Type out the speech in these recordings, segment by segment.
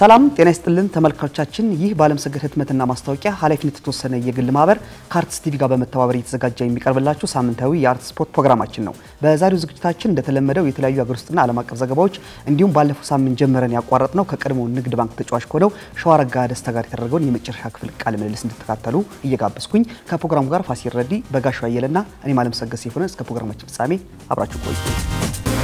ሰላም ጤና ይስጥልን ተመልካቾቻችን፣ ይህ ባለምሰገድ ህትመትና ማስታወቂያ ኃላፊነት የተወሰነ የግል ማህበር ከአርትስ ቲቪ ጋር በመተባበር እየተዘጋጀ የሚቀርብላችሁ ሳምንታዊ የአርት ስፖርት ፕሮግራማችን ነው። በዛሬው ዝግጅታችን እንደተለመደው የተለያዩ ሀገር ውስጥና ዓለም አቀፍ ዘገባዎች እንዲሁም ባለፈው ሳምንት ጀምረን ያቋረጥ ነው ከቀድሞ ንግድ ባንክ ተጫዋች ከሆነው ሸዋረጋ ደስታ ጋር የተደረገውን የመጨረሻ ክፍል ቃለ ምልልስ እንድትከታተሉ እየጋበዝኩኝ ከፕሮግራሙ ጋር ፋሲል ረዲ፣ በጋሻው አየለና እኔም አለምሰገድ ሲሆነ እስከ ፕሮግራማችን ፍጻሜ አብራችሁ ቆዩ።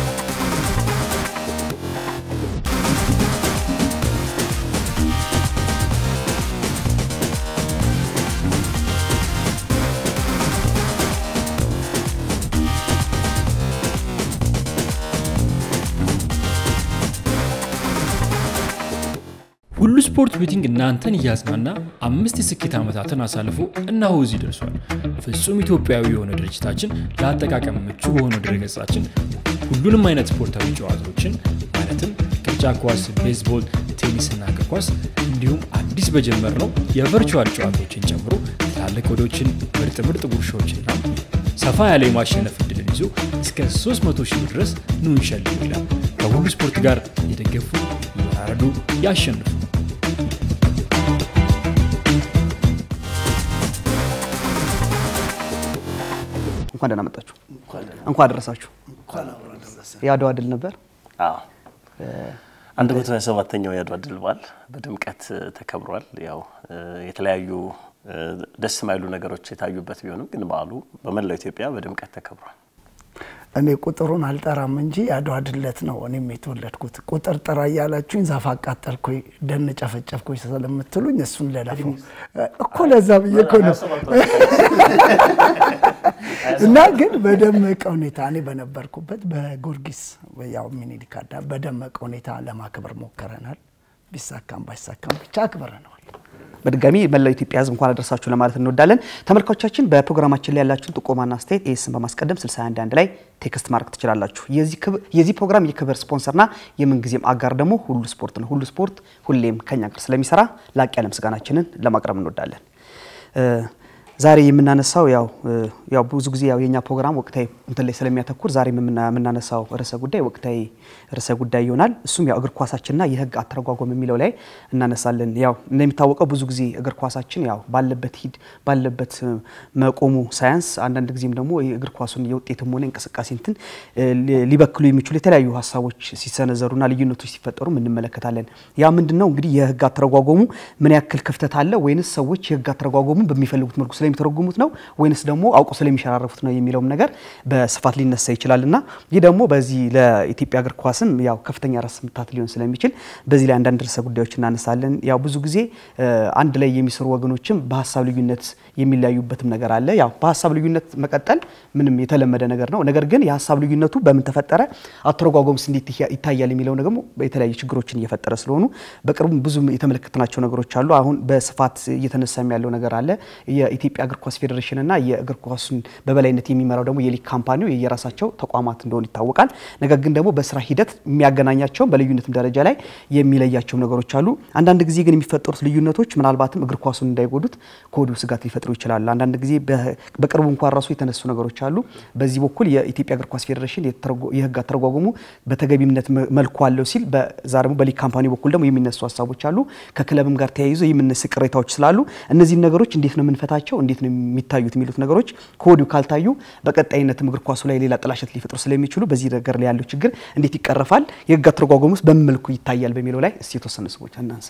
ሁሉ ስፖርት ቤቲንግ እናንተን እያዝናና አምስት የስኬት ዓመታትን አሳልፎ እነሆ እዚህ ደርሷል። ፍጹም ኢትዮጵያዊ የሆነ ድርጅታችን ለአጠቃቀም ምቹ በሆነ ድረገጻችን ሁሉንም አይነት ስፖርታዊ ጨዋታዎችን ማለትም ቅርጫ ኳስ፣ ቤዝቦል፣ ቴኒስ እና እግር ኳስ እንዲሁም አዲስ በጀመር ነው የቨርቹዋል ጨዋታዎችን ጨምሮ ትላልቅ ወዶችን፣ ምርጥ ምርጥ ጉርሻዎችና ሰፋ ያለ የማሸነፍ እድልን ይዞ እስከ 300 ሺህ ድረስ ኑ እንሸልም ይላል። ከሁሉ ስፖርት ጋር የደገፉ ያረዱ፣ ያሸንፉ። እንኳን ደህና መጣችሁ፣ እንኳን አደረሳችሁ። የአድዋ ድል ነበር። አንድ መቶ ሰባተኛው የአድዋ ድል በዓል በድምቀት ተከብሯል። ያው የተለያዩ ደስ የማይሉ ነገሮች የታዩበት ቢሆንም ግን በዓሉ በመላው ኢትዮጵያ በድምቀት ተከብሯል። እኔ ቁጥሩን አልጠራም እንጂ የአድዋ ድለት ነው እኔም የተወለድኩት። ቁጥር ጥራ እያላችሁኝ ዛፍ አቃጠልኩኝ፣ ደን ጨፈጨፍኩኝ ስለምትሉኝ እሱን ለላፍ እኮ ለዛ ብዬ እኮ ነው እና ግን በደመቀ ሁኔታ እኔ በነበርኩበት በጎርጊስ ያው ሚኒሊክ በደመቀ ሁኔታ ለማክበር ሞከረናል። ቢሳካም ባይሳካም ብቻ አክብረነዋል። በድጋሚ መላው ኢትዮጵያ ሕዝብ እንኳን አደረሳችሁ ለማለት እንወዳለን። ተመልካቾቻችን በፕሮግራማችን ላይ ያላችሁን ጥቆማና አስተያየት ኤስን በማስቀደም 611 ላይ ቴክስት ማድረግ ትችላላችሁ። የዚህ ፕሮግራም የክብር ስፖንሰርና የምንጊዜም አጋር ደግሞ ሁሉ ስፖርት ነው። ሁሉ ስፖርት ሁሌም ከኛ ጋር ስለሚሰራ ላቅ ያለ ምስጋናችንን ለማቅረብ እንወዳለን። ዛሬ የምናነሳው ያው ያው ብዙ ጊዜ ያው የኛ ፕሮግራም ወቅታዊ እንትን ላይ ስለሚያተኩር ዛሬ የምናነሳው ርዕሰ ጉዳይ ወቅታዊ ርዕሰ ጉዳይ ይሆናል። እሱም ያው እግር ኳሳችንና የህግ አተረጓጎም የሚለው ላይ እናነሳለን። ያው እንደሚታወቀው ብዙ ጊዜ እግር ኳሳችን ያው ባለበት ሂድ ባለበት መቆሙ ሳያንስ አንዳንድ ጊዜም ደግሞ እግር ኳሱን የውጤትም ሆነ እንቅስቃሴ እንትን ሊበክሉ የሚችሉ የተለያዩ ሀሳቦች ሲሰነዘሩና ልዩነቶች ሲፈጠሩ እንመለከታለን። ያ ምንድነው እንግዲህ የህግ አተረጓጎሙ ምን ያክል ክፍተት አለ ወይንስ ሰዎች የህግ አተረጓጎሙን በሚፈልጉት መልኩ ስለሚተረጉሙት ነው ወይንስ ደግሞ አውቆ ስለሚሸራረፉት ነው የሚለውም ነገር በስፋት ሊነሳ ይችላል እና ይህ ደግሞ በዚህ ለኢትዮጵያ እግር ኳስም ያው ከፍተኛ ራስ ምታት ሊሆን ስለሚችል በዚህ ላይ አንዳንድ ርዕሰ ጉዳዮች እናነሳለን። ያው ብዙ ጊዜ አንድ ላይ የሚሰሩ ወገኖችም በሀሳብ ልዩነት የሚለያዩበትም ነገር አለ። ያው በሀሳብ ልዩነት መቀጠል ምንም የተለመደ ነገር ነው። ነገር ግን የሀሳብ ልዩነቱ በምን ተፈጠረ፣ አተረጓጎምስ እንዴት ይታያል የሚለው ደግሞ የተለያዩ ችግሮችን እየፈጠረ ስለሆኑ በቅርቡ ብዙ የተመለከትናቸው ነገሮች አሉ። አሁን በስፋት እየተነሳም ያለው ነገር አለ። የኢትዮጵያ እግር ኳስ ፌዴሬሽን እና የእግር ኳሱን በበላይነት የሚመራው ደግሞ የሊግ ካምፓኒው የየራሳቸው ተቋማት እንደሆኑ ይታወቃል። ነገር ግን ደግሞ በስራ ሂደት የሚያገናኛቸው በልዩነትም ደረጃ ላይ የሚለያቸው ነገሮች አሉ። አንዳንድ ጊዜ ግን የሚፈጠሩት ልዩነቶች ምናልባትም እግር ኳሱን እንዳይጎዱት ከወዲሁ ስጋት ሊፈጥ ሊፈጥሩ ይችላል። አንዳንድ ጊዜ በቅርቡ እንኳን ራሱ የተነሱ ነገሮች አሉ። በዚህ በኩል የኢትዮጵያ እግር ኳስ ፌዴሬሽን የህግ አተረጓጎሙ በተገቢነት መልኩ አለው ሲል፣ በዛ ደግሞ በሊግ ካምፓኒ በኩል ደግሞ የሚነሱ ሀሳቦች አሉ። ከክለብም ጋር ተያይዞ የሚነሱ ቅሬታዎች ስላሉ እነዚህን ነገሮች እንዴት ነው የምንፈታቸው፣ እንዴት ነው የሚታዩት የሚሉት ነገሮች ከወዲሁ ካልታዩ በቀጣይነትም እግር ኳሱ ላይ ሌላ ጥላሸት ሊፈጥሩ ስለሚችሉ በዚህ ነገር ላይ ያለው ችግር እንዴት ይቀረፋል፣ የህግ አተረጓጎሙስ በምን መልኩ ይታያል በሚለው ላይ እስቲ የተወሰነ ስቦች እናንሳ።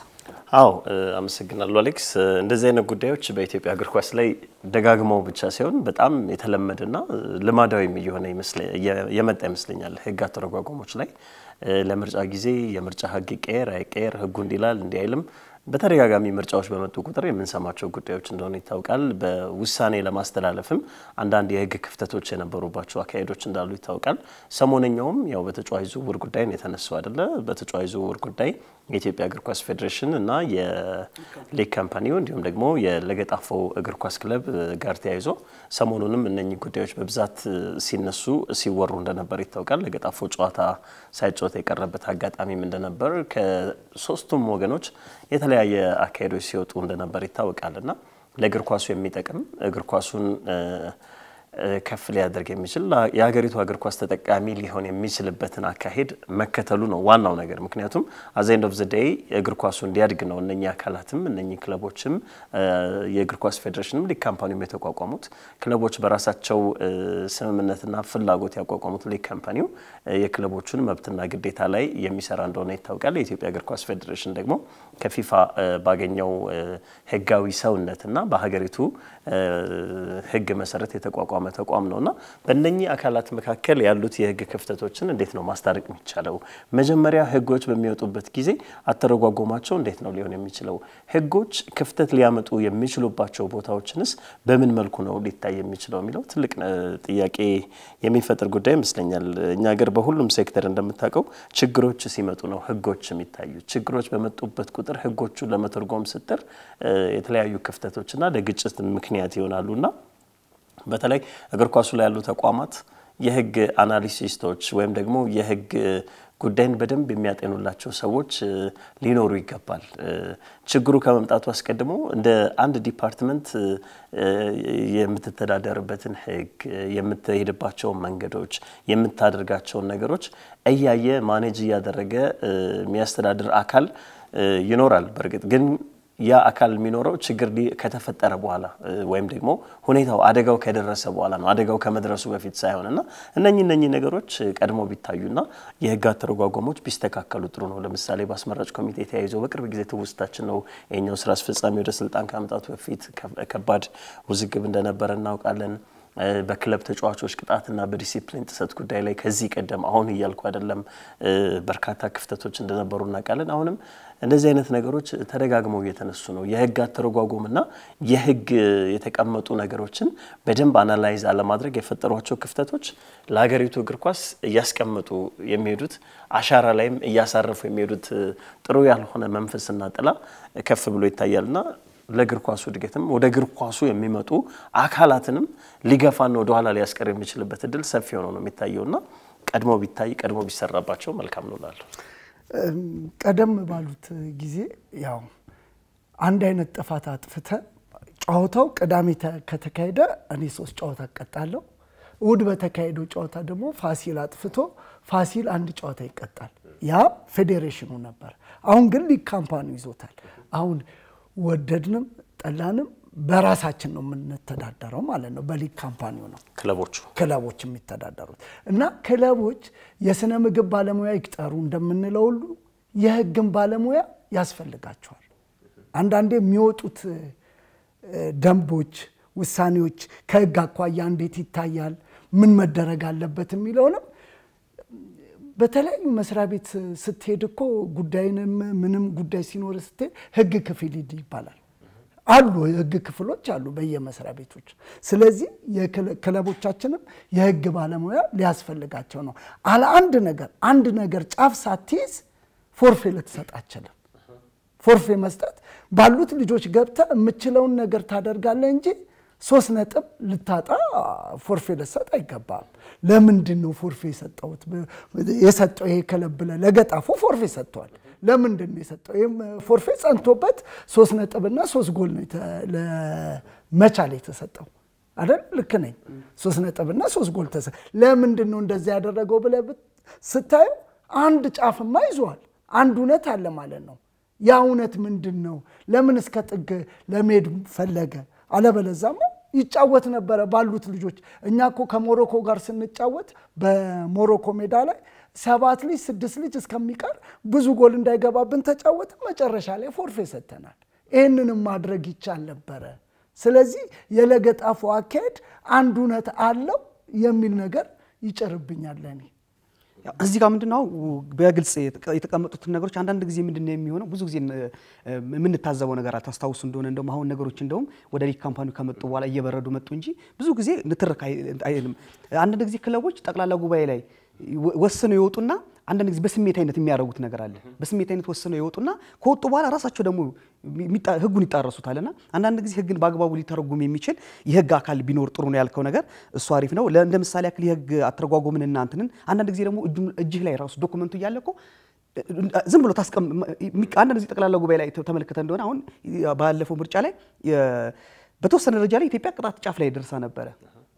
አዎ አመሰግናለሁ አሌክስ። እንደዚህ አይነት ጉዳዮች በኢትዮጵያ እግር ኳስ ላይ ደጋግመው ብቻ ሳይሆን በጣም የተለመደና ልማዳዊም እየሆነ የመጣ ይመስለኛል። ህግ አተረጓጎሞች ላይ ለምርጫ ጊዜ የምርጫ ህግ ይቀየር አይቀየር፣ ህጉ እንዲላል እንዲህ አይልም በተደጋጋሚ ምርጫዎች በመጡ ቁጥር የምንሰማቸው ጉዳዮች እንደሆነ ይታወቃል። በውሳኔ ለማስተላለፍም አንዳንድ የህግ ክፍተቶች የነበሩባቸው አካሄዶች እንዳሉ ይታወቃል። ሰሞነኛውም ያው በተጫዋች ዝውውር ጉዳይ ነው የተነሳው አይደለ? በተጫዋች ዝውውር ጉዳይ የኢትዮጵያ እግር ኳስ ፌዴሬሽን እና የሌክ ካምፓኒው እንዲሁም ደግሞ የለገጣፎ እግር ኳስ ክለብ ጋር ተያይዞ ሰሞኑንም እነኚህ ጉዳዮች በብዛት ሲነሱ ሲወሩ እንደነበር ይታወቃል። ለገጣፎ ጨዋታ ሳይጫወት የቀረበት አጋጣሚም እንደነበር ከሶስቱም ወገኖች የተለያ የተለያየ አካሄዶች ሲወጡ እንደነበር ይታወቃልና ለእግር ኳሱ የሚጠቅም እግር ኳሱን ከፍ ሊያደርግ የሚችል የሀገሪቱ እግር ኳስ ተጠቃሚ ሊሆን የሚችልበትን አካሄድ መከተሉ ነው ዋናው ነገር። ምክንያቱም አዘንድ ኦፍ ዘደይ እግር ኳሱ እንዲያድግ ነው እነኚህ አካላትም እነኚህ ክለቦችም የእግር ኳስ ፌዴሬሽንም ሊግ ካምፓኒውም የተቋቋሙት ክለቦች በራሳቸው ስምምነትና ፍላጎት ያቋቋሙት ሊግ ካምፓኒው የክለቦቹን መብትና ግዴታ ላይ የሚሰራ እንደሆነ ይታወቃል። የኢትዮጵያ እግር ኳስ ፌዴሬሽን ደግሞ ከፊፋ ባገኘው ህጋዊ ሰውነትና በሀገሪቱ ህግ መሰረት የተቋቋመ ተቋም ነው እና በእነኚህ አካላት መካከል ያሉት የህግ ክፍተቶችን እንዴት ነው ማስታረቅ የሚቻለው? መጀመሪያ ህጎች በሚወጡበት ጊዜ አተረጓጎማቸው እንዴት ነው ሊሆን የሚችለው? ህጎች ክፍተት ሊያመጡ የሚችሉባቸው ቦታዎችንስ በምን መልኩ ነው ሊታይ የሚችለው የሚለው ትልቅ ጥያቄ የሚፈጥር ጉዳይ ይመስለኛል። እኛ ሀገር በሁሉም ሴክተር እንደምታውቀው ችግሮች ሲመጡ ነው ህጎች የሚታዩ። ችግሮች በመጡበት ቁጥር ሕጎቹን ለመተርጎም ስጥር የተለያዩ ክፍተቶችና ለግጭት ምክንያት ምክንያት እና በተለይ እግር ኳሱ ላይ ያሉ ተቋማት የህግ አናሊሲስቶች ወይም ደግሞ የህግ ጉዳይን በደንብ የሚያጤኑላቸው ሰዎች ሊኖሩ ይገባል። ችግሩ ከመምጣቱ አስቀድሞ እንደ አንድ ዲፓርትመንት የምትተዳደርበትን ህግ፣ የምትሄድባቸውን መንገዶች፣ የምታደርጋቸውን ነገሮች እያየ ማኔጅ እያደረገ የሚያስተዳድር አካል ይኖራል። በእርግጥ ግን ያ አካል የሚኖረው ችግር ከተፈጠረ በኋላ ወይም ደግሞ ሁኔታው አደጋው ከደረሰ በኋላ ነው፣ አደጋው ከመድረሱ በፊት ሳይሆን እና እነኚህ እነኚህ ነገሮች ቀድሞ ቢታዩና የህግ አተረጓጓሞች ቢስተካከሉ ጥሩ ነው። ለምሳሌ በአስመራጭ ኮሚቴ ተያይዞ በቅርብ ጊዜ ትውስታችን ነው የኛው ስራ አስፈጻሚ ወደ ስልጣን ከመምጣቱ በፊት ከባድ ውዝግብ እንደነበረ እናውቃለን። በክለብ ተጫዋቾች ቅጣትና በዲሲፕሊን ጥሰት ጉዳይ ላይ ከዚህ ቀደም አሁን እያልኩ አይደለም በርካታ ክፍተቶች እንደነበሩ እናውቃለን። አሁንም እንደዚህ አይነት ነገሮች ተደጋግመው እየተነሱ ነው። የህግ አተረጓጎምና የህግ የተቀመጡ ነገሮችን በደንብ አናላይዝ አለማድረግ የፈጠሯቸው ክፍተቶች ለሀገሪቱ እግር ኳስ እያስቀመጡ የሚሄዱት አሻራ ላይም እያሳረፉ የሚሄዱት ጥሩ ያልሆነ መንፈስና ጥላ ከፍ ብሎ ይታያልና ለእግር ኳሱ እድገትም ወደ እግር ኳሱ የሚመጡ አካላትንም ሊገፋና ወደኋላ ሊያስቀር የሚችልበት እድል ሰፊ ሆኖ ነው የሚታየውና ቀድሞ ቢታይ ቀድሞ ቢሰራባቸው መልካም ነው እላለሁ። ቀደም ባሉት ጊዜ ያው አንድ አይነት ጥፋት አጥፍተ ጨዋታው ቅዳሜ ከተካሄደ እኔ ሶስት ጨዋታ እቀጣለሁ። እሁድ በተካሄደው ጨዋታ ደግሞ ፋሲል አጥፍቶ ፋሲል አንድ ጨዋታ ይቀጣል። ያ ፌዴሬሽኑ ነበር። አሁን ግን ሊግ ካምፓኒ ይዞታል። አሁን ወደድንም ጠላንም በራሳችን ነው የምንተዳደረው ማለት ነው። በሊግ ካምፓኒው ነው ክለቦቹ ክለቦች የሚተዳደሩት እና ክለቦች የስነ ምግብ ባለሙያ ይቅጠሩ እንደምንለው ሁሉ የህግን ባለሙያ ያስፈልጋቸዋል። አንዳንዴ የሚወጡት ደንቦች፣ ውሳኔዎች ከህግ አኳያ እንዴት ይታያል፣ ምን መደረግ አለበት የሚለውንም በተለያዩ መስሪያ ቤት ስትሄድ እኮ ጉዳይንም ምንም ጉዳይ ሲኖር ስትሄድ ህግ ክፍል ሂድ ይባላል። አሉ የህግ ክፍሎች አሉ በየመስሪያ ቤቶች። ስለዚህ ክለቦቻችንም የህግ ባለሙያ ሊያስፈልጋቸው ነው። አለ አንድ ነገር አንድ ነገር ጫፍ ሳትይዝ ፎርፌ ልትሰጥ አችልም። ፎርፌ መስጠት ባሉት ልጆች ገብተ የምችለውን ነገር ታደርጋለህ እንጂ ሶስት ነጥብ ልታጣ ፎርፌ ልሰጥ አይገባም። ለምንድን ነው ፎርፌ የሰጠሁት? የሰጠው ይሄ ክለብ ብለህ ለገጣፎ ፎርፌ ሰጥቷል። ለምንድን ነው የሰጠው? ይህም ፎርፌ ጸንቶበት ሶስት ነጥብና ሶስት ጎል ነው ለመቻል የተሰጠው አይደል? ልክ ነኝ። ሶስት ነጥብና ሶስት ጎል ተሰ ለምንድን ነው እንደዚህ ያደረገው ብለህ ስታዩ አንድ ጫፍማ ይዘዋል። አንድ እውነት አለ ማለት ነው። ያ እውነት ምንድን ነው? ለምን እስከ ጥግ ለመሄድ ፈለገ? አለበለዛማ ይጫወት ነበረ ባሉት ልጆች። እኛ እኮ ከሞሮኮ ጋር ስንጫወት በሞሮኮ ሜዳ ላይ ሰባት ልጅ ስድስት ልጅ እስከሚቀር ብዙ ጎል እንዳይገባብን ተጫወት፣ መጨረሻ ላይ ፎርፌ ሰጥተናል። ይህንንም ማድረግ ይቻል ነበረ። ስለዚህ የለገጣፎ አካሄድ አንድ እውነት አለው የሚል ነገር ይጭርብኛል ለእኔ። እዚህ ጋር ምንድነው በግልጽ የተቀመጡትን ነገሮች አንዳንድ ጊዜ ምንድነ የሚሆነው ብዙ ጊዜ የምንታዘበው ነገር ታስታውሱ እንደሆነ እንደውም አሁን ነገሮች እንደውም ወደ ሊግ ካምፓኒ ከመጡ በኋላ እየበረዱ መጡ እንጂ ብዙ ጊዜ ንትርክ አይልም። አንዳንድ ጊዜ ክለቦች ጠቅላላ ጉባኤ ላይ ወስነው ይወጡና አንዳንድ ጊዜ በስሜት አይነት የሚያደርጉት ነገር አለ። በስሜት አይነት ወስነው የወጡና ከወጡ በኋላ ራሳቸው ደግሞ ህጉን ይጣረሱታል። እና አንዳንድ ጊዜ ህግን በአግባቡ ሊተረጉም የሚችል የህግ አካል ቢኖር ጥሩ ነው ያልከው ነገር እሱ አሪፍ ነው። እንደ ምሳሌ ያክል የህግ አተረጓጎምን እናንትንን አንዳንድ ጊዜ ደግሞ እጅህ ላይ ራሱ ዶኩመንቱ እያለ እኮ ዝም ብሎ ታስቀም አንዳንድ ጊዜ ጠቅላላ ጉባኤ ላይ ተመልክተ እንደሆነ አሁን ባለፈው ምርጫ ላይ በተወሰነ ደረጃ ላይ ኢትዮጵያ ቅጣት ጫፍ ላይ ደርሳ ነበረ።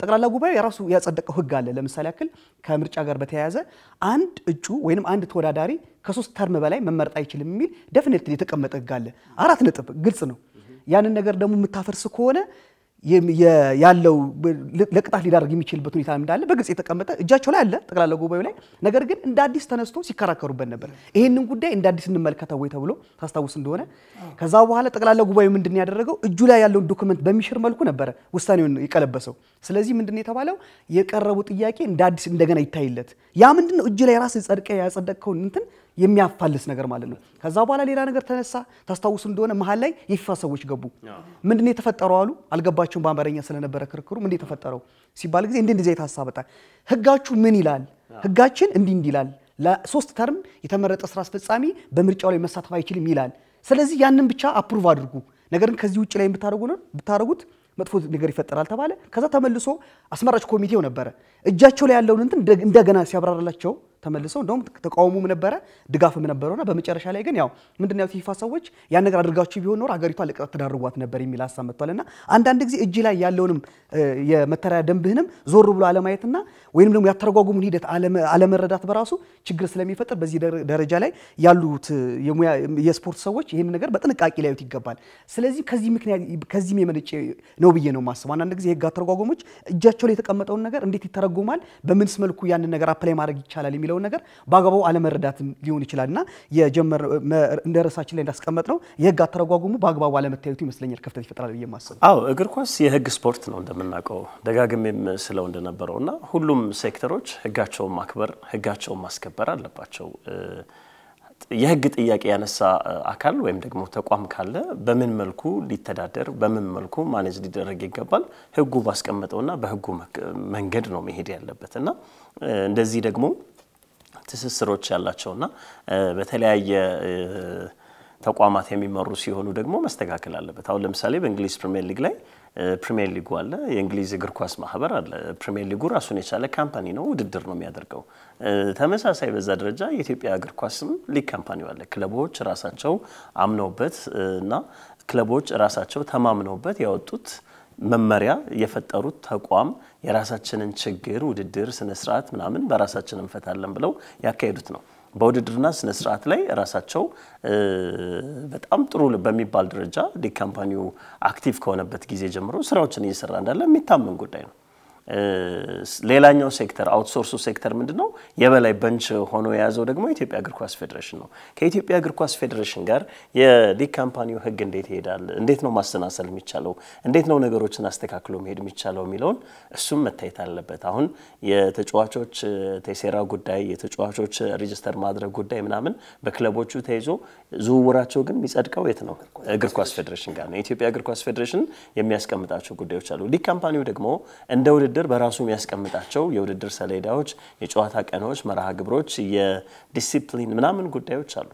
ጠቅላላ ጉባኤው የራሱ ያጸደቀው ህግ አለ። ለምሳሌ ያክል ከምርጫ ጋር በተያያዘ አንድ እጩ ወይም አንድ ተወዳዳሪ ከሶስት ተርም በላይ መመረጥ አይችልም የሚል ደፍኔት የተቀመጠ ህግ አለ። አራት ነጥብ ግልጽ ነው። ያንን ነገር ደግሞ የምታፈርስ ከሆነ ያለው ለቅጣት ሊዳርግ የሚችልበት ሁኔታ እንዳለ በግልጽ የተቀመጠ እጃቸው ላይ አለ ጠቅላላ ጉባኤው ላይ። ነገር ግን እንደ አዲስ ተነስቶ ሲከራከሩበት ነበር። ይህንን ጉዳይ እንደ አዲስ እንመልከተው ወይ ተብሎ ታስታውስ እንደሆነ ከዛ በኋላ ጠቅላላ ጉባኤው ምንድን ያደረገው እጁ ላይ ያለውን ዶክመንት በሚሽር መልኩ ነበረ ውሳኔውን የቀለበሰው። ስለዚህ ምንድን የተባለው የቀረቡ ጥያቄ እንደ አዲስ እንደገና ይታይለት። ያ ምንድን ነው እጁ ላይ ራስ ጸድቀ ያጸደቅከውን እንትን የሚያፋልስ ነገር ማለት ነው። ከዛ በኋላ ሌላ ነገር ተነሳ። ታስታውሱ እንደሆነ መሀል ላይ የፊፋ ሰዎች ገቡ። ምንድን የተፈጠረው አሉ። አልገባቸውም በአማርኛ ስለነበረ ክርክሩ ምንድን የተፈጠረው ሲባል ጊዜ እንዲህ እንደዚህ አይነት ሀሳብ ህጋችሁ ምን ይላል? ህጋችን እንዲህ እንዲህ ይላል። ለሶስት ተርም የተመረጠ ስራ አስፈጻሚ በምርጫው ላይ መሳተፍ አይችልም ይላል። ስለዚህ ያንን ብቻ አፕሩቭ አድርጉ። ነገር ግን ከዚህ ውጭ ላይ ብታደርጉት መጥፎ ነገር ይፈጠራል ተባለ። ከዛ ተመልሶ አስመራጭ ኮሚቴው ነበረ እጃቸው ላይ ያለውን እንትን እንደገና ሲያብራራላቸው ተመልሰው እንደውም ተቃውሞም ነበረ ድጋፍም ነበረውና በመጨረሻ ላይ ግን ያው ምንድን ነው ፊፋ ሰዎች ያን ነገር አድርጋችሁ ቢሆን ኖር ሀገሪቷ ለቅጣት ተዳርጓት ነበር የሚል ሀሳብ መጥቷልና አንዳንድ ጊዜ እጅ ላይ ያለውንም የመተሪያ ደንብህንም ዞር ብሎ አለማየትና ወይንም ደግሞ ያተረጓጉሙን ሂደት አለመረዳት በራሱ ችግር ስለሚፈጥር በዚህ ደረጃ ላይ ያሉት የስፖርት ሰዎች ይህን ነገር በጥንቃቄ ሊያዩት ይገባል። ስለዚህ ከዚህ ምክንያት ከዚህም የመነጨ ነው ብዬ ነው የማስበው። አንዳንድ ጊዜ የህግ አተረጓጎሞች እጃቸው ላይ የተቀመጠውን ነገር እንዴት ይተረጎማል፣ በምንስ መልኩ ያንን ነገር አፕላይ ማድረግ ይቻላል የሚለውን ነገር በአግባቡ አለመረዳትም ሊሆን ይችላል እና እንደ ርዕሳችን ላይ እንዳስቀመጥ ነው የህግ አተረጓጉሙ በአግባቡ አለመታየቱ ይመስለኛል ክፍተት ይፈጥራል ብዬ ማስብ። አዎ እግር ኳስ የህግ ስፖርት ነው እንደምናውቀው ደጋግሜም ስለው እንደነበረው እና ሁሉም ሴክተሮች ህጋቸውን ማክበር ህጋቸውን ማስከበር አለባቸው። የህግ ጥያቄ ያነሳ አካል ወይም ደግሞ ተቋም ካለ በምን መልኩ ሊተዳደር በምን መልኩ ማኔጅ ሊደረግ ይገባል? ህጉ ባስቀመጠውና በህጉ መንገድ ነው መሄድ ያለበት እና እንደዚህ ደግሞ ትስስሮች ያላቸውና በተለያየ ተቋማት የሚመሩ ሲሆኑ ደግሞ መስተካከል አለበት። አሁን ለምሳሌ በእንግሊዝ ፕሪሚየር ሊግ ላይ ፕሪሚየር ሊጉ አለ፣ የእንግሊዝ እግር ኳስ ማህበር አለ። ፕሪሚየር ሊጉ ራሱን የቻለ ካምፓኒ ነው፣ ውድድር ነው የሚያደርገው። ተመሳሳይ በዛ ደረጃ የኢትዮጵያ እግር ኳስም ሊግ ካምፓኒው አለ። ክለቦች ራሳቸው አምነውበት እና ክለቦች ራሳቸው ተማምነውበት ያወጡት መመሪያ የፈጠሩት ተቋም የራሳችንን ችግር ውድድር ስነስርዓት ምናምን በራሳችን እንፈታለን ብለው ያካሄዱት ነው። በውድድርና ስነስርዓት ላይ ራሳቸው በጣም ጥሩ በሚባል ደረጃ ካምፓኒው አክቲቭ ከሆነበት ጊዜ ጀምሮ ስራዎችን እየሰራ እንዳለ የሚታመን ጉዳይ ነው። ሌላኛው ሴክተር አውትሶርሱ ሴክተር ምንድን ነው? የበላይ በንች ሆኖ የያዘው ደግሞ የኢትዮጵያ እግር ኳስ ፌዴሬሽን ነው። ከኢትዮጵያ እግር ኳስ ፌዴሬሽን ጋር የሊግ ካምፓኒው ህግ እንዴት ይሄዳል፣ እንዴት ነው ማሰናሰል የሚቻለው፣ እንዴት ነው ነገሮችን አስተካክሎ መሄድ የሚቻለው የሚለውን እሱም መታየት አለበት። አሁን የተጫዋቾች ቴሴራ ጉዳይ፣ የተጫዋቾች ሬጅስተር ማድረግ ጉዳይ ምናምን በክለቦቹ ተይዞ ዝውውራቸው ግን የሚጸድቀው የት ነው? እግር ኳስ ፌዴሬሽን ጋር ነው። የኢትዮጵያ እግር ኳስ ፌዴሬሽን የሚያስቀምጣቸው ጉዳዮች አሉ። ሊግ ካምፓኒው ደግሞ እንደ ውድድር ውድድር በራሱ የሚያስቀምጣቸው የውድድር ሰሌዳዎች፣ የጨዋታ ቀኖች፣ መርሃ ግብሮች፣ የዲሲፕሊን ምናምን ጉዳዮች አሉ።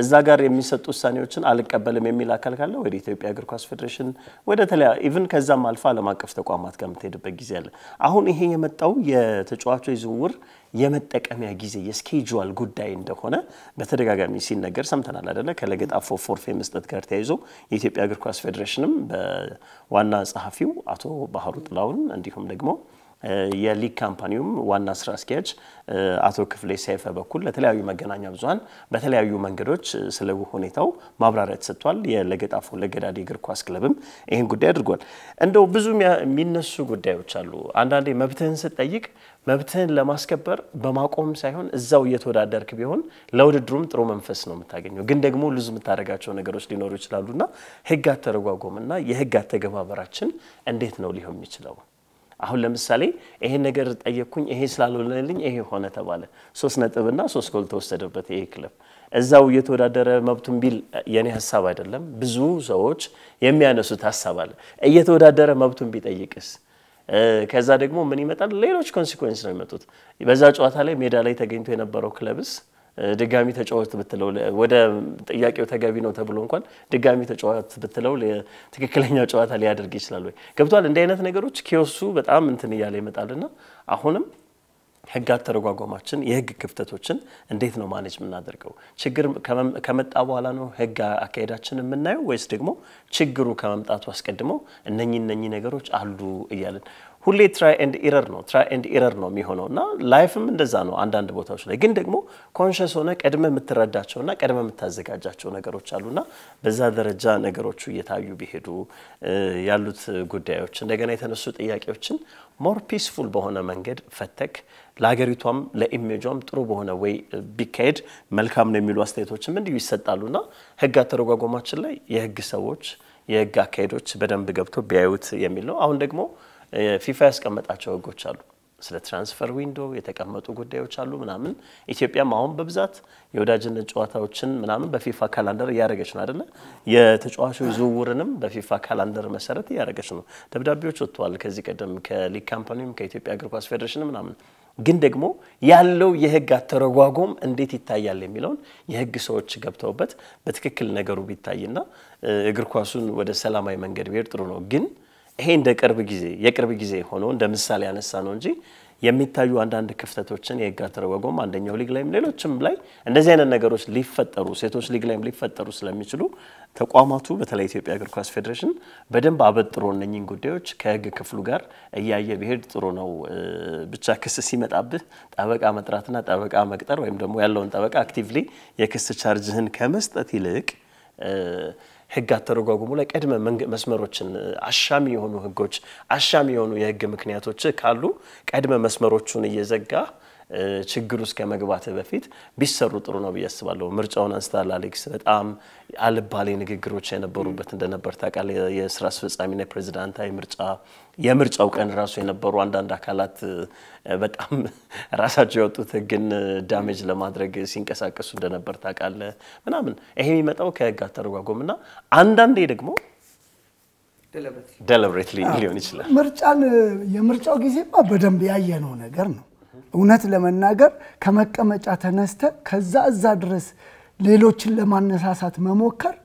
እዛ ጋር የሚሰጡ ውሳኔዎችን አልቀበልም የሚል አካል ካለ ወደ ኢትዮጵያ እግር ኳስ ፌዴሬሽን ወደ ተለያ ኢቭን ከዛም አልፋ ዓለም አቀፍ ተቋማት ጋር የምትሄድበት ጊዜ አለ። አሁን ይሄ የመጣው የተጫዋቾች ዝውውር የመጠቀሚያ ጊዜ የስኬጁዋል ጉዳይ እንደሆነ በተደጋጋሚ ሲነገር ሰምተናል አደለ? ከለገጣፎ ፎርፌ መስጠት ጋር ተያይዞ የኢትዮጵያ እግር ኳስ ፌዴሬሽንም በዋና ጸሐፊው አቶ ባህሩ ጥላውን እንዲሁም ደግሞ የሊግ ካምፓኒውም ዋና ስራ አስኪያጅ አቶ ክፍሌ ሰይፈ በኩል ለተለያዩ መገናኛ ብዙሀን በተለያዩ መንገዶች ስለ ሁኔታው ማብራሪያ ተሰጥቷል። የለገጣፎ ለገዳዲ እግር ኳስ ክለብም ይህን ጉዳይ አድርጓል። እንደው ብዙ የሚነሱ ጉዳዮች አሉ። አንዳንዴ መብትህን ስትጠይቅ መብትህን ለማስከበር በማቆም ሳይሆን እዛው እየተወዳደርክ ቢሆን ለውድድሩም ጥሩ መንፈስ ነው የምታገኘው። ግን ደግሞ ልዙ የምታደርጋቸው ነገሮች ሊኖሩ ይችላሉና ህግ አተረጓጎምና የህግ አተገባበራችን እንዴት ነው ሊሆን የሚችለው? አሁን ለምሳሌ ይሄን ነገር ጠየቅኩኝ፣ ይሄ ስላልሆነልኝ ይሄ ሆነ ተባለ። ሶስት ነጥብና ሶስት ጎል ተወሰደበት። ይሄ ክለብ እዛው እየተወዳደረ መብቱን ቢል የኔ ሀሳብ አይደለም፣ ብዙ ሰዎች የሚያነሱት ሀሳብ አለ። እየተወዳደረ መብቱን ቢጠይቅስ? ከዛ ደግሞ ምን ይመጣል? ሌሎች ኮንሲኮንስ ነው የሚመጡት። በዛ ጨዋታ ላይ ሜዳ ላይ ተገኝቶ የነበረው ክለብስ ድጋሚ ተጫዋት ብትለው ወደ ጥያቄው ተገቢ ነው ተብሎ እንኳን ድጋሚ ተጫዋት ብትለው ትክክለኛ ጨዋታ ሊያደርግ ይችላል ወይ ገብቷል። እንዲህ አይነት ነገሮች ኪዮሱ በጣም እንትን እያለ ይመጣልና አሁንም ህግ አተረጓጓማችን የህግ ክፍተቶችን እንዴት ነው ማኔጅ የምናደርገው? ችግር ከመጣ በኋላ ነው ህግ አካሄዳችን የምናየው ወይስ ደግሞ ችግሩ ከመምጣቱ አስቀድሞ እነኚህ እነኚህ ነገሮች አሉ እያለን ሁሌ ትራይ ኤንድ ኢረር ነው ትራይ ኤንድ ኢረር ነው የሚሆነው እና ላይፍም እንደዛ ነው። አንዳንድ ቦታዎች ላይ ግን ደግሞ ኮንሽስ ሆነ ቀድመ የምትረዳቸውና ቀድመ የምታዘጋጃቸው ነገሮች አሉና በዛ ደረጃ ነገሮቹ እየታዩ ቢሄዱ ያሉት ጉዳዮች እንደገና የተነሱ ጥያቄዎችን ሞር ፒስፉል በሆነ መንገድ ፈተክ ለሀገሪቷም ለኢሜጇም ጥሩ በሆነ ወይ ቢካሄድ መልካም ነው የሚሉ አስተያየቶችም እንዲሁ ይሰጣሉና ህግ አተረጓጎማችን ላይ የህግ ሰዎች የህግ አካሄዶች በደንብ ገብቶ ቢያዩት የሚል ነው። አሁን ደግሞ ፊፋ ያስቀመጣቸው ህጎች አሉ። ስለ ትራንስፈር ዊንዶ የተቀመጡ ጉዳዮች አሉ ምናምን። ኢትዮጵያም አሁን በብዛት የወዳጅነት ጨዋታዎችን ምናምን በፊፋ ካላንደር እያደረገች ነው አደለ? የተጫዋቾች ዝውውርንም በፊፋ ካላንደር መሰረት እያደረገች ነው። ደብዳቤዎች ወጥተዋል ከዚህ ቀደም ከሊግ ካምፓኒም ከኢትዮጵያ እግር ኳስ ፌዴሬሽን ምናምን ግን ደግሞ ያለው የህግ አተረጓጎም እንዴት ይታያል የሚለውን የህግ ሰዎች ገብተውበት በትክክል ነገሩ ቢታይና እግር ኳሱን ወደ ሰላማዊ መንገድ ብሄድ ጥሩ ነው ግን ይሄ እንደ ቅርብ ጊዜ የቅርብ ጊዜ ሆኖ እንደ ምሳሌ ያነሳ ነው እንጂ የሚታዩ አንዳንድ ክፍተቶችን የህግ አተረጓጎም አንደኛው ሊግ ላይም ሌሎችም ላይ እንደዚህ አይነት ነገሮች ሊፈጠሩ ሴቶች ሊግ ላይም ሊፈጠሩ ስለሚችሉ ተቋማቱ በተለይ ኢትዮጵያ እግር ኳስ ፌዴሬሽን በደንብ አበጥሮ እነኝን ጉዳዮች ከህግ ክፍሉ ጋር እያየ ብሄድ ጥሩ ነው። ብቻ ክስ ሲመጣብህ ጠበቃ መጥራትና ጠበቃ መቅጠር ወይም ደግሞ ያለውን ጠበቃ አክቲቭሊ የክስ ቻርጅህን ከመስጠት ይልቅ ህግ አተረጓጉሙ ላይ ቀድመ መስመሮችን አሻሚ የሆኑ ህጎች አሻሚ የሆኑ የህግ ምክንያቶች ካሉ ቀድመ መስመሮቹን እየዘጋ ችግር ውስጥ ከመግባት በፊት ቢሰሩ ጥሩ ነው ብዬ አስባለሁ። ምርጫውን አንስታል አሌክስ። በጣም አልባሌ ንግግሮች የነበሩበት እንደነበር ታውቃለህ። የስራ አስፈጻሚና የፕሬዚዳንታዊ ምርጫ የምርጫው ቀን ራሱ የነበሩ አንዳንድ አካላት በጣም ራሳቸው የወጡት ህግን ዳሜጅ ለማድረግ ሲንቀሳቀሱ እንደነበር ታውቃለ ምናምን። ይሄ የሚመጣው ከህግ አተረጓጎም እና አንዳንዴ ደግሞ ደለብሬት ሊሆን ይችላል። ምርጫን የምርጫው ጊዜማ በደንብ ያየነው ነገር ነው። እውነት ለመናገር ከመቀመጫ ተነስተ ከዛ እዛ ድረስ ሌሎችን ለማነሳሳት መሞከር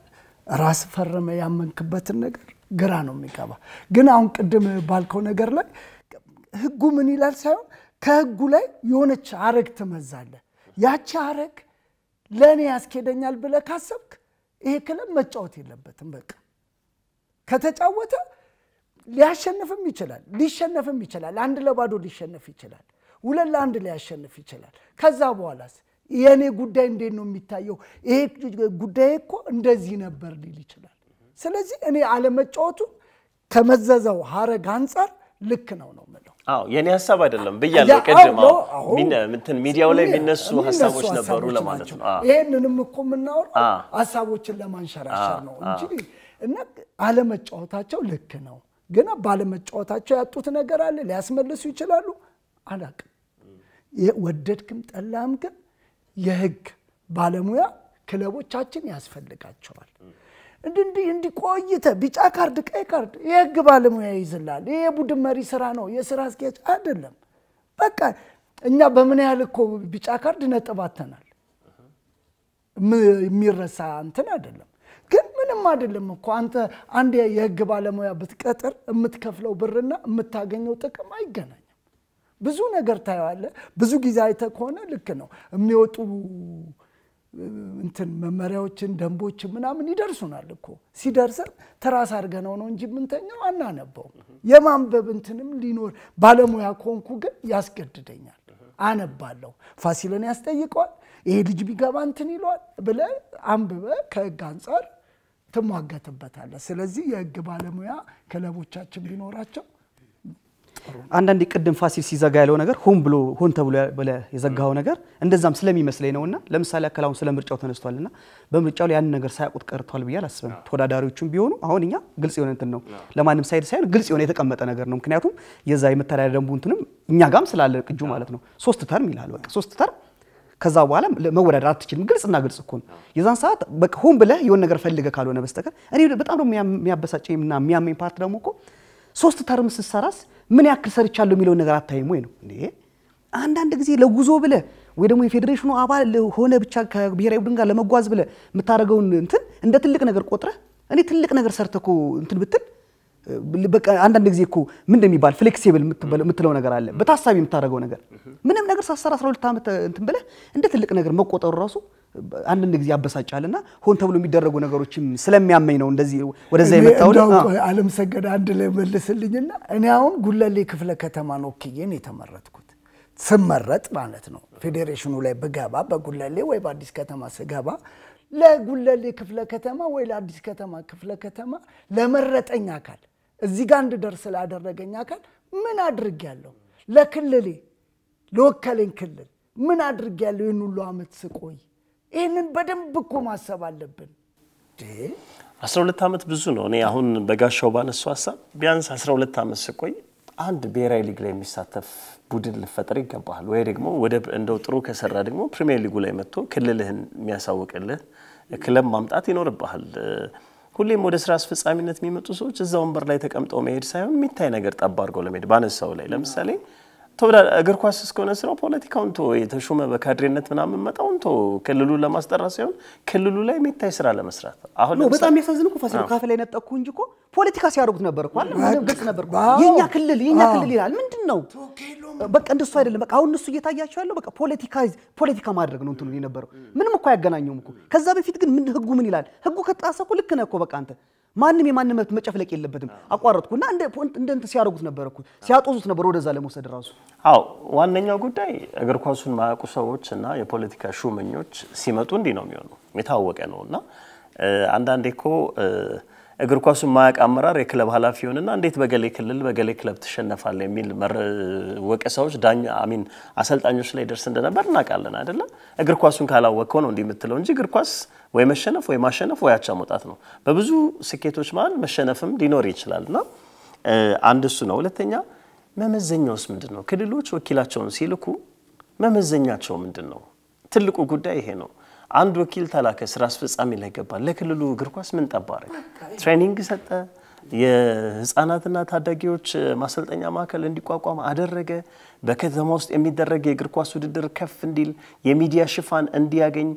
ራስ ፈረመ ያመንክበትን ነገር ግራ ነው የሚገባ። ግን አሁን ቅድም ባልከው ነገር ላይ ህጉ ምን ይላል ሳይሆን ከህጉ ላይ የሆነች አረግ ትመዛለ። ያቺ አረግ ለእኔ ያስኬደኛል ብለ ካሰብክ ይሄ ክለብ መጫወት የለበትም። በቃ ከተጫወተ ሊያሸንፍም ይችላል፣ ሊሸነፍም ይችላል። አንድ ለባዶ ሊሸነፍ ይችላል፣ ሁለት ለአንድ ሊያሸንፍ ይችላል። ከዛ በኋላስ የእኔ ጉዳይ እንዴት ነው የሚታየው? ይሄ ጉዳይ እኮ እንደዚህ ነበር ሊል ይችላል። ስለዚህ እኔ አለመጫወቱ ከመዘዘው ሀረግ አንጻር ልክ ነው ነው የምለው። የእኔ ሀሳብ አይደለም ብያለሁ። ቅድም ሚዲያው ላይ የሚነሱ ሀሳቦች ነበሩ ለማለት ነው። ይሄንንም እኮ የምናወራው ሀሳቦችን ለማንሸራሸር ነው እንጂ እና አለመጫወታቸው ልክ ነው፣ ግን ባለመጫወታቸው ያጡት ነገር አለ። ሊያስመልሱ ይችላሉ፣ አላቅም። ወደድክም ጠላም ግን የህግ ባለሙያ ክለቦቻችን ያስፈልጋቸዋል። እንዲቆይተ ቢጫ ካርድ፣ ቀይ ካርድ የህግ ባለሙያ ይዝላል። ይህ የቡድን መሪ ስራ ነው፣ የስራ አስኪያጅ አይደለም። በቃ እኛ በምን ያህል እኮ ቢጫ ካርድ ነጥባተናል። የሚረሳ እንትን አይደለም ግን ምንም አይደለም እኮ አንተ አንድ የህግ ባለሙያ ብትቀጥር የምትከፍለው ብርና የምታገኘው ጥቅም አይገናኝም። ብዙ ነገር ታየዋለህ። ብዙ ጊዜ አይተ ከሆነ ልክ ነው የሚወጡ እንትን መመሪያዎችን ደንቦችን ምናምን ይደርሱናል እኮ ሲደርሰን ተራስ አድርገ ነው ነው እንጂ የምንተኛው አናነበው የማንበብ እንትንም ሊኖር ባለሙያ ከሆንኩ ግን ያስገድደኛል አነባለሁ ፋሲልን ያስጠይቀዋል ይሄ ልጅ ቢገባ እንትን ይለዋል ብለ አንብበ ከህግ አንጻር ትሟገትበታለ ስለዚህ የህግ ባለሙያ ክለቦቻችን ቢኖራቸው አንዳንዴ ቅድም ፋሲል ሲዘጋ ያለው ነገር ሆን ብሎ ሆን ተብሎ ብለ የዘጋው ነገር እንደዛም ስለሚመስለኝ ነውና ለምሳሌ ያክል አሁን ስለ ምርጫው ተነስቷልና በምርጫው ላይ ያንን ነገር ሳያውቁት ቀርቷል ብዬ አላስብም። ተወዳዳሪዎቹም ቢሆኑ አሁን እኛ ግልጽ የሆነ እንትን ነው ለማንም ሳይድ ሳይሆን ግልጽ የሆነ የተቀመጠ ነገር ነው። ምክንያቱም የዛ የመተዳደሪያ ደንቡ እንትንም እኛ ጋም ስላለ ቅጁ ማለት ነው ሶስት ተርም ይላል። በቃ ሶስት ተርም ከዛ በኋላ መወዳደር አትችልም። ግልጽና ግልጽ እኮ ነው። የዛን ሰዓት ሆን ብለህ የሆን ነገር ፈልገህ ካልሆነ በስተቀር እኔ በጣም ነው የሚያበሳጨኝና የሚያመኝ ፓርት ደግሞ እኮ ሶስት ተርም ስትሰራስ ምን ያክል ሰርቻለሁ የሚለውን ነገር አታይም ወይ ነው አንዳንድ ጊዜ ለጉዞ ብለ ወይ ደግሞ የፌዴሬሽኑ አባል ሆነ ብቻ ከብሔራዊ ቡድን ጋር ለመጓዝ ብለ የምታደርገውን እንትን እንደ ትልቅ ነገር ቆጥረ እኔ ትልቅ ነገር ሰርተ እኮ እንትን ብትል በቃ አንዳንድ ጊዜ እኮ ምን እንደሚባል ፍሌክሲብል የምትለው ነገር አለ። በታሳቢ የምታደርገው ነገር ምንም ነገር ሳሰራ 12 ዓመት እንትን ብለ እንደ ትልቅ ነገር መቆጠሩ ራሱ አንዳንድ ጊዜ ያበሳጫል እና ሆን ተብሎ የሚደረጉ ነገሮችም ስለሚያመኝ ነው እንደዚህ ወደዛ የመጣው። አለም ሰገድ አንድ ላይ መልስልኝና እኔ አሁን ጉለሌ ክፍለ ነው ወክዬን የተመረጥኩት ስመረጥ ማለት ነው። ፌዴሬሽኑ ላይ ብገባ በጉለሌ ወይ በአዲስ ከተማ ስገባ ለጉለሌ ክፍለ ከተማ ወይ ለአዲስ ከተማ ክፍለ ከተማ ለመረጠኝ አካል እዚህ ጋር እንድደርስ ላደረገኝ አካል ምን ያለው ለክልሌ ለወከለኝ ክልል ምን አድርጌያለሁ? ይህን ሁሉ አመት ስቆይ ይህንን በደንብ እኮ ማሰብ አለብን። አስራ ሁለት ዓመት ብዙ ነው። እኔ አሁን በጋሻው ባነሳው ሀሳብ ቢያንስ ሁለት ዓመት ስቆይ አንድ ብሔራዊ ሊግ ላይ የሚሳተፍ ቡድን ልፈጠር ይገባል ወይ ደግሞ ወደ እንደው ጥሩ ከሰራ ደግሞ ፕሪሚየር ሊጉ ላይ መጥቶ ክልልህን የሚያሳውቅልህ ክለብ ማምጣት ይኖርብሃል። ሁሌም ወደ ስራ አስፈጻሚነት የሚመጡ ሰዎች እዛ ወንበር ላይ ተቀምጠው መሄድ ሳይሆን የሚታይ ነገር ጠባ አድርገው ለመሄድ ባነሳው ላይ ለምሳሌ እግር ኳስ እስከሆነ ስራው ፖለቲካውን ቶ የተሾመ በካድሬነት ምናምን መጣውን ቶ ክልሉን ለማስጠራት ሳይሆን ክልሉ ላይ የሚታይ ስራ ለመስራት አሁን በጣም የሚያሳዝን እኮ ፋሲል ካፌ ላይ ነጠቅኩ እንጂ እኮ ፖለቲካ ሲያደርጉት ነበር እኮ ግልጽ ነበር። የኛ ክልል የኛ ክልል ይላል ምንድን ነው? በቃ እንደሱ አይደለም። በቃ አሁን እሱ እየታያቸው ያለው በቃ ፖለቲካ ፖለቲካ ማድረግ ነው እንትኑ የነበረው ምንም እኮ አያገናኘውም እኮ። ከዛ በፊት ግን ምን ህጉ ምን ይላል? ህጉ ከጣሰ እኮ ልክ ነህ እኮ በቃ አንተ ማንም የማንም መብት መጨፍለቅ የለበትም። አቋረጥኩና እንደ እንደ ሲያደርጉት ነበር እኮ ሲያጦዙት ነበር ወደዛ ለመውሰድ ራሱ። አዎ ዋነኛው ጉዳይ እግር ኳሱን ማያውቁ ሰዎች እና የፖለቲካ ሹመኞች ሲመጡ እንዲህ ነው የሚሆኑ የታወቀ ነው እና አንዳንዴ እኮ እግር ኳሱን ማያቅ አመራር የክለብ ኃላፊ ሆንና እንዴት በገሌ ክልል በገሌ ክለብ ትሸነፋለ የሚል ወቀሳዎች ዳኛ አሚን አሰልጣኞች ላይ ደርስ እንደነበር እናውቃለን አይደለም እግር ኳሱን ካላወቅከው ነው እንዲህ የምትለው እንጂ እግር ኳስ ወይ መሸነፍ ወይ ማሸነፍ ወይ አቻ መውጣት ነው። በብዙ ስኬቶች መሀል መሸነፍም ሊኖር ይችላል እና አንድ እሱ ነው። ሁለተኛ መመዘኛውስ ምንድን ነው? ክልሎች ወኪላቸውን ሲልኩ መመዘኛቸው ምንድን ነው? ትልቁ ጉዳይ ይሄ ነው። አንድ ወኪል ተላከ፣ ስራ አስፈጻሚ ላይ ገባ። ለክልሉ እግር ኳስ ምን ጠብ ትሬኒንግ ሰጠ። የህፃናትና ታዳጊዎች ማሰልጠኛ ማዕከል እንዲቋቋም አደረገ። በከተማ ውስጥ የሚደረግ የእግር ኳስ ውድድር ከፍ እንዲል የሚዲያ ሽፋን እንዲያገኝ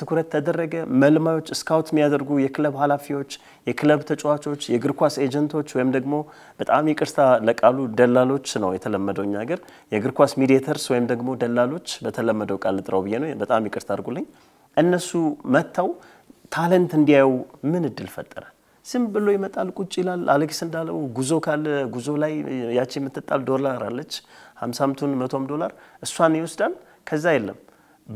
ትኩረት ተደረገ። መልማዮች፣ ስካውት የሚያደርጉ የክለብ ኃላፊዎች፣ የክለብ ተጫዋቾች፣ የእግር ኳስ ኤጀንቶች ወይም ደግሞ በጣም ይቅርታ ለቃሉ ደላሎች ነው የተለመደው እኛ ሀገር የእግር ኳስ ሚዲየተርስ ወይም ደግሞ ደላሎች በተለመደው ቃል ጥረው ብዬ ነው። በጣም ይቅርታ አድርጉልኝ። እነሱ መጥተው ታለንት እንዲያዩ ምን እድል ፈጠረ? ዝም ብሎ ይመጣል፣ ቁጭ ይላል። አሌክስ እንዳለው ጉዞ ካለ ጉዞ ላይ ያቺ የምትጣል ዶላር አለች፣ ሀምሳምቱን መቶም ዶላር እሷን ይወስዳል። ከዛ የለም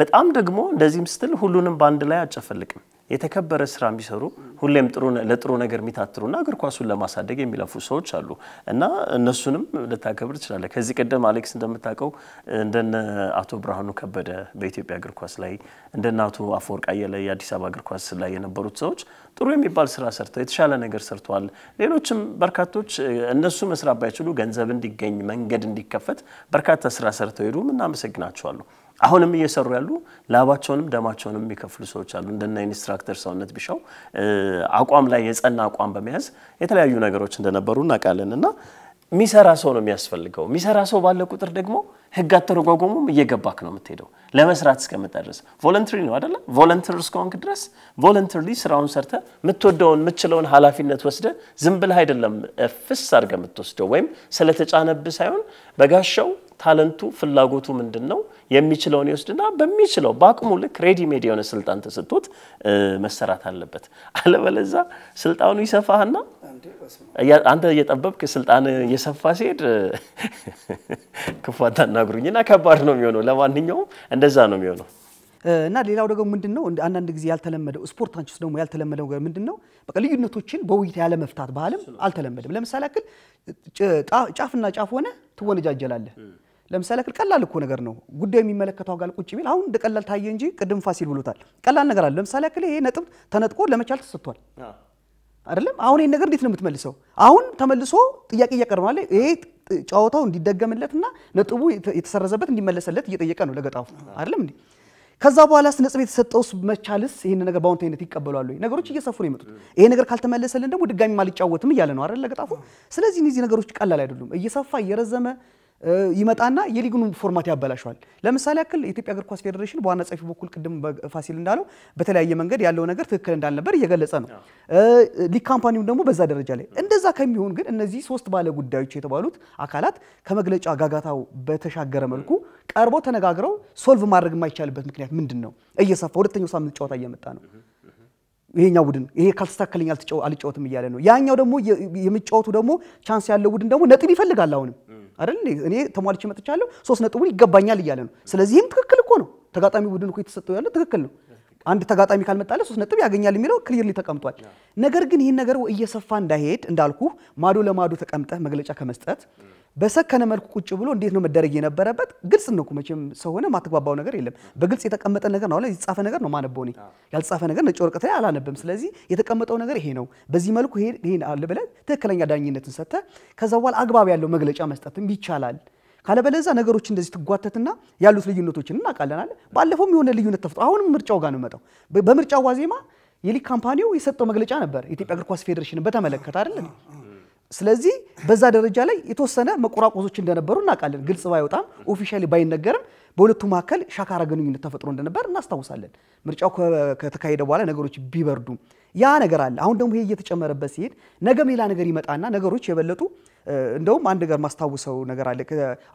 በጣም ደግሞ እንደዚህም ስትል ሁሉንም በአንድ ላይ አጨፈልቅም። የተከበረ ስራ የሚሰሩ ሁሌም ጥሩ ለጥሩ ነገር የሚታትሩና እግር ኳሱን ለማሳደግ የሚለፉ ሰዎች አሉ እና እነሱንም ልታከብር ትችላለህ። ከዚህ ቀደም አሌክስ እንደምታውቀው እንደነ አቶ ብርሃኑ ከበደ በኢትዮጵያ እግር ኳስ ላይ እንደነ አቶ አፈወርቅ አየለ የአዲስ አበባ እግር ኳስ ላይ የነበሩት ሰዎች ጥሩ የሚባል ስራ ሰርተው የተሻለ ነገር ሰርተዋል። ሌሎችም በርካቶች እነሱ መስራት ባይችሉ ገንዘብ እንዲገኝ መንገድ እንዲከፈት በርካታ ስራ ሰርተው ሄዱም እናመሰግናቸዋለሁ። አሁንም እየሰሩ ያሉ ላባቸውንም ደማቸውንም የሚከፍሉ ሰዎች አሉ። እንደና ኢንስትራክተር ሰውነት ቢሻው አቋም ላይ የጸና አቋም በመያዝ የተለያዩ ነገሮች እንደነበሩ እናውቃለን። እና የሚሰራ ሰው ነው የሚያስፈልገው። የሚሰራ ሰው ባለ ቁጥር ደግሞ ህግ አተረጓጎሙም እየገባክ ነው የምትሄደው ለመስራት እስከመጣ ድረስ። ቮለንትሪ ነው አደለ? ቮለንትር እስከሆንክ ድረስ ቮለንትሪ ስራውን ሰርተ የምትወደውን የምችለውን ኃላፊነት ወስደ ዝም ብለህ አይደለም ፍስ አድርገ የምትወስደው ወይም ስለተጫነብ ሳይሆን በጋሻው ታለንቱ፣ ፍላጎቱ ምንድን ነው የሚችለውን ይወስድና በሚችለው በአቅሙ ልክ ሬዲ ሜድ የሆነ ስልጣን ተሰጥቶት መሰራት አለበት። አለበለዛ ስልጣኑ ይሰፋህና አንተ እየጠበብክ ስልጣን እየሰፋ ሲሄድ ክፉ አታናግሩኝና ከባድ ነው የሚሆነው። ለማንኛውም እንደዛ ነው የሚሆነው። እና ሌላው ደግሞ ምንድን ነው አንዳንድ ጊዜ ያልተለመደው ስፖርታችን ውስጥ ደግሞ ያልተለመደው ነገር ምንድን ነው? በቃ ልዩነቶችን በውይይት ያለ መፍታት ባህልም አልተለመደም። ለምሳሌ ያክል ጫፍና ጫፍ ሆነ ትወነጃጀላለህ። ለምሳሌ ክል ቀላል እኮ ነገር ነው። ጉዳዩ የሚመለከተው አካል ቁጭ ቢል አሁን እንደ ቀላል ታየ እንጂ ቅድም ፋሲል ብሎታል። ቀላል ነገር አለ። ለምሳሌ ክል ይሄ ነጥብ ተነጥቆ ለመቻል ተሰጥቷል አይደለም። አሁን ይሄን ነገር እንዴት ነው የምትመልሰው? አሁን ተመልሶ ጥያቄ እያቀርባለ ይሄ ጨዋታው እንዲደገምለትና ነጥቡ የተሰረዘበት እንዲመለሰለት እየጠየቀ ነው ለገጣፉ አይደለም እንዴ? ከዛ በኋላስ ነጥብ የተሰጠውስ መቻልስ ይህን ነገር በአዎንታዊነት ይቀበሏሉ? ነገሮች እየሰፉ ነው የመጡት። ይሄ ነገር ካልተመለሰልን ደግሞ ድጋሚ አልጫወትም እያለ ነው አይደል ለገጣፉ። ስለዚህ እነዚህ ነገሮች ቀላል አይደሉም። እየሰፋ እየረዘመ ይመጣና የሊጉን ፎርማት ያበላሸዋል። ለምሳሌ ያክል የኢትዮጵያ እግር ኳስ ፌዴሬሽን በዋና ጸፊ በኩል ቅድም ፋሲል እንዳለው በተለያየ መንገድ ያለው ነገር ትክክል እንዳልነበር እየገለጸ ነው። ሊግ ካምፓኒውም ደግሞ በዛ ደረጃ ላይ እንደዛ ከሚሆን ግን እነዚህ ሶስት ባለ ጉዳዮች የተባሉት አካላት ከመግለጫ ጋጋታው በተሻገረ መልኩ ቀርቦ ተነጋግረው ሶልቭ ማድረግ የማይቻልበት ምክንያት ምንድን ነው? እየሰፋ ሁለተኛው ሳምንት ጨዋታ እየመጣ ነው። ይሄኛው ቡድን ይሄ ካልተስተካከለኝ አልጫወትም እያለ ነው። ያኛው ደግሞ የምጫወቱ ደግሞ ቻንስ ያለው ቡድን ደግሞ ነጥብ ይፈልጋል አሁንም አይደል? እኔ ተሟልቼ መጥቻለሁ፣ ሶስት ነጥቡ ይገባኛል እያለ ነው። ስለዚህም ትክክል እኮ ነው። ተጋጣሚ ቡድን እኮ የተሰጠው ያለው ትክክል ነው። አንድ ተጋጣሚ ካልመጣለ ሶስት ነጥብ ያገኛል የሚለው ክሊርሊ ተቀምጧል። ነገር ግን ይህን ነገር እየሰፋ እንዳይሄድ እንዳልኩ ማዶ ለማዶ ተቀምጠህ መግለጫ ከመስጠት በሰከነ መልኩ ቁጭ ብሎ እንዴት ነው መደረግ የነበረበት? ግልጽ ነው መቼም ሰው ሆነ ማትግባባው ነገር የለም። በግልጽ የተቀመጠ ነገር ነው። የተጻፈ ነገር ነው ማነበው እኔ ያልጻፈ ነገር ነጭ ወረቀት ላይ አላነብም። ስለዚህ የተቀመጠው ነገር ይሄ ነው፣ በዚህ መልኩ ይሄን አለ ብለህ ትክክለኛ ዳኝነትን ሰጥተህ ከዛ በኋላ አግባብ ያለው መግለጫ መስጠትም ይቻላል። ካለበለዛ ነገሮች እንደዚህ ትጓተትና ያሉት ልዩነቶችን እናውቃለን አለ። ባለፈውም የሆነ ልዩነት ተፈጥሮ አሁንም ምርጫው ጋር ነው መጣው። በምርጫው ዋዜማ የሊግ ካምፓኒው የሰጠው መግለጫ ነበር ኢትዮጵያ እግር ኳስ ፌዴሬሽንን በተመለከተ አይደለም ስለዚህ በዛ ደረጃ ላይ የተወሰነ መቆራቆዞች እንደነበሩ እናውቃለን። ግልጽ ባይወጣም ኦፊሻሊ ባይነገርም በሁለቱ መካከል ሻካራ ግንኙነት ተፈጥሮ እንደነበር እናስታውሳለን። ምርጫው ከተካሄደ በኋላ ነገሮች ቢበርዱም ያ ነገር አለ። አሁን ደግሞ ይሄ እየተጨመረበት ሲሄድ ነገም ሌላ ነገር ይመጣና ነገሮች የበለጡ እንደውም አንድ ነገር ማስታውሰው ነገር አለ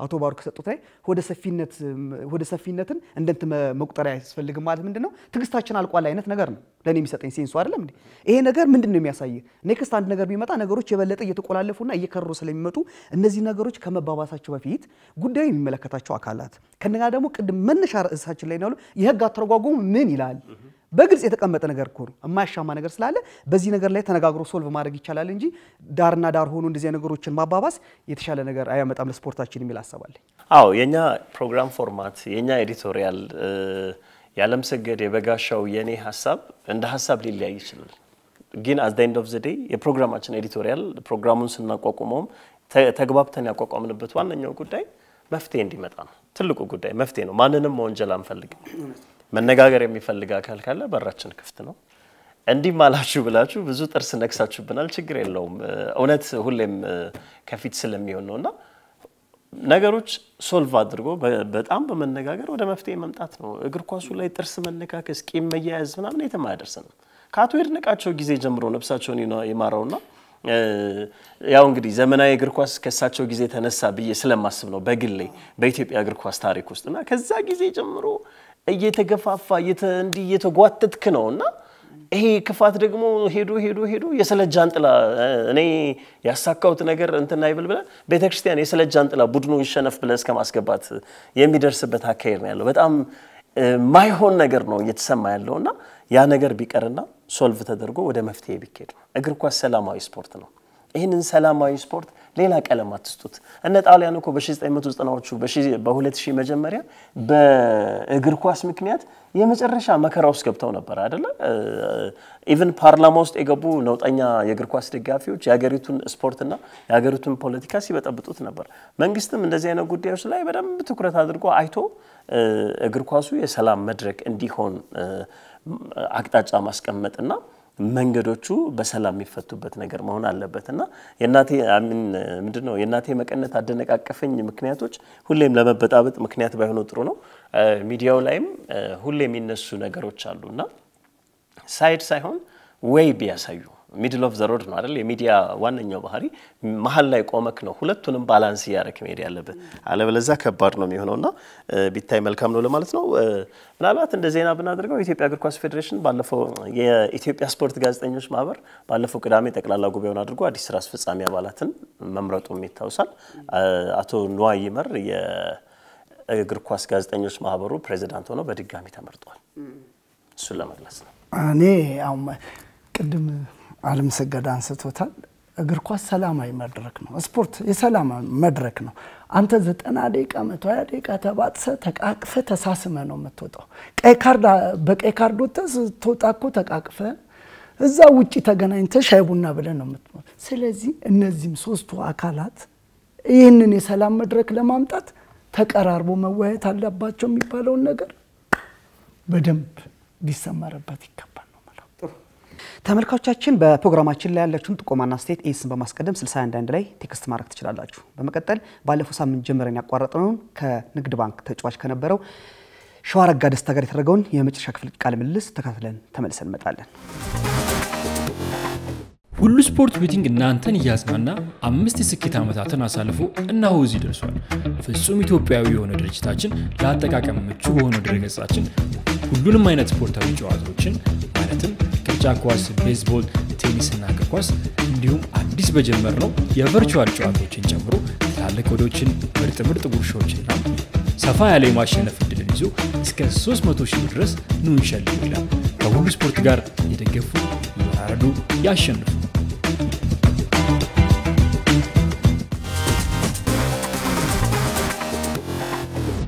አቶ ባሩ ከሰጡት ላይ ወደ ሰፊነትን እንደንት መቁጠር አያስፈልግም ማለት ምንድን ነው ትግስታችን አልቋል አይነት ነገር ነው ለእኔ የሚሰጠኝ ሴንሱ አይደለም እንዴ ይሄ ነገር ምንድን ነው የሚያሳይ ኔክስት አንድ ነገር ቢመጣ ነገሮች የበለጠ እየተቆላለፉና እየከረሩ ስለሚመጡ እነዚህ ነገሮች ከመባባሳቸው በፊት ጉዳዩ የሚመለከታቸው አካላት ከነጋ ደግሞ ቅድም መነሻ ርዕሳችን ላይ ነው የህግ አተረጓጎሙ ምን ይላል በግልጽ የተቀመጠ ነገር እኮ ነው። የማያሻማ ነገር ስላለ በዚህ ነገር ላይ ተነጋግሮ ሶልቭ ማድረግ ይቻላል እንጂ ዳርና ዳር ሆኖ እንደዚህ ነገሮችን ማባባስ የተሻለ ነገር አያመጣም ለስፖርታችን የሚል አሰባለኝ። አዎ የኛ ፕሮግራም ፎርማት የኛ ኤዲቶሪያል ያለምሰገድ የበጋሻው የኔ ሀሳብ እንደ ሀሳብ ሊለያይ ይችላል። ግን አት ኤንድ ኦፍ ዘ ዴይ የፕሮግራማችን ኤዲቶሪያል ፕሮግራሙን ስናቋቁመውም ተግባብተን ያቋቋምንበት ዋነኛው ጉዳይ መፍትሄ እንዲመጣ ነው። ትልቁ ጉዳይ መፍትሄ ነው። ማንንም መወንጀል አንፈልግም። መነጋገር የሚፈልግ አካል ካለ በራችን ክፍት ነው። እንዲህ አላችሁ ብላችሁ ብዙ ጥርስ ነክሳችሁብናል፣ ችግር የለውም። እውነት ሁሌም ከፊት ስለሚሆን ነው እና ነገሮች ሶልቭ አድርጎ በጣም በመነጋገር ወደ መፍትሄ መምጣት ነው። እግር ኳሱ ላይ ጥርስ መነካከስ፣ ቂም መያያዝ ምናምን የትም አያደርስንም። ከአቶ የድነቃቸው ጊዜ ጀምሮ ነፍሳቸውን ይማረውና ያው እንግዲህ ዘመናዊ እግር ኳስ ከእሳቸው ጊዜ ተነሳ ብዬ ስለማስብ ነው በግሌ በኢትዮጵያ እግር ኳስ ታሪክ ውስጥ እና ከዛ ጊዜ ጀምሮ እየተገፋፋ እንዲህ እየተጓተትክ ነው እና ይሄ ክፋት ደግሞ ሄዶ ሄዶ ሄዶ የሰለት ጃንጥላ እኔ ያሳካሁት ነገር እንትና ይብል ብለ ቤተክርስቲያን ክርስቲያን ጃንጥላ ቡድኑ ይሸነፍ ብለ እስከ ማስገባት የሚደርስበት አካሄድ ነው ያለው። በጣም ማይሆን ነገር ነው እየተሰማ ያለው እና ያ ነገር ቢቀርና ሶልቭ ተደርጎ ወደ መፍትሄ ቢካሄድ ነው። እግር ኳስ ሰላማዊ ስፖርት ነው። ይህንን ሰላማዊ ስፖርት ሌላ ቀለም አትስጡት። እነ ጣሊያን እኮ በ1990ዎቹ በ2000 መጀመሪያ በእግር ኳስ ምክንያት የመጨረሻ መከራ ውስጥ ገብተው ነበር አደለ? ኢቨን ፓርላማ ውስጥ የገቡ ነውጠኛ የእግር ኳስ ደጋፊዎች የሀገሪቱን ስፖርትና የሀገሪቱን ፖለቲካ ሲበጠብጡት ነበር። መንግስትም እንደዚህ አይነት ጉዳዮች ላይ በደንብ ትኩረት አድርጎ አይቶ እግር ኳሱ የሰላም መድረክ እንዲሆን አቅጣጫ ማስቀመጥና መንገዶቹ በሰላም የሚፈቱበት ነገር መሆን አለበት እና የእናቴ ምንድን ነው የእናቴ መቀነት አደነቃቀፈኝ ምክንያቶች ሁሌም ለመበጣበጥ ምክንያት ባይሆኑ ጥሩ ነው። ሚዲያው ላይም ሁሌ የሚነሱ ነገሮች አሉ እና ሳይድ ሳይሆን ወይ ቢያሳዩ ሚድል ኦፍ ዘሮድ ነው አይደል? የሚዲያ ዋነኛው ባህሪ መሀል ላይ ቆመክ ነው። ሁለቱንም ባላንስ እያደረክ መሄድ ያለብህ፣ አለበለዚያ ከባድ ነው የሚሆነው እና ቢታይ መልካም ነው ለማለት ነው። ምናልባት እንደ ዜና ብናደርገው የኢትዮጵያ እግር ኳስ ፌዴሬሽን ባለፈው የኢትዮጵያ ስፖርት ጋዜጠኞች ማህበር ባለፈው ቅዳሜ ጠቅላላ ጉባኤውን አድርጎ አዲስ ስራ አስፈጻሚ አባላትን መምረጡም ይታውሳል። አቶ ንዋ ይመር የእግር ኳስ ጋዜጠኞች ማህበሩ ፕሬዚዳንት ሆነው በድጋሚ ተመርጠዋል። እሱን ለመግለጽ ነው። እኔ ቅድም አለም ሰገድ አንስቶታል። እግር ኳስ ሰላማዊ መድረክ ነው። ስፖርት የሰላም መድረክ ነው። አንተ ዘጠና ደቂቃ መቶ ሀያ ደቂቃ ተባጥሰ ተቃቅፈ ተሳስመ ነው የምትወጣው። ቀይ ካርድ በቀይ ካርድ ወጥተህ ስትወጣ እኮ ተቃቅፈ እዛ ውጭ ተገናኝተ ሻይ ቡና ነው የምትሞት። ስለዚህ እነዚህም ሶስቱ አካላት ይህንን የሰላም መድረክ ለማምጣት ተቀራርቦ መወያየት አለባቸው የሚባለውን ነገር በደንብ ሊሰመርበት ይገባል። ተመልካቾቻችን በፕሮግራማችን ላይ ያላችሁን ጥቆማና አስተያየት ኤስን በማስቀደም 61 ላይ ቴክስት ማድረግ ትችላላችሁ። በመቀጠል ባለፈው ሳምንት ጀምረን ያቋረጥነውን ከንግድ ባንክ ተጫዋች ከነበረው ሸዋረጋ ደስታ ጋር የተደረገውን የመጨረሻ ክፍል ቃለ ምልልስ ተከታትለን ተመልሰን እንመጣለን። ሁሉ ስፖርት ቤቲንግ እናንተን እያዝናና አምስት የስኬት ዓመታትን አሳልፎ እነሆ እዚህ ደርሷል። ፍጹም ኢትዮጵያዊ የሆነ ድርጅታችን ለአጠቃቀም ምቹ በሆነ ድረገጻችን ሁሉንም አይነት ስፖርታዊ ጨዋታዎችን ማለትም ሩጫ ኳስ፣ ቤዝቦል፣ ቴኒስና እግር ኳስ እንዲሁም አዲስ በጀመር ነው የቨርቹዋል ጨዋታዎችን ጨምሮ ትላልቅ ወዶችን ምርጥ ምርጥ ጉርሻዎችና ሰፋ ያለ የማሸነፍ እድልን ይዞ እስከ 300 ሺህ ድረስ ኑ ይሸልም ይላል። ከሁሉ ስፖርት ጋር የደገፉ ይወራረዱ፣ ያሸንፉ።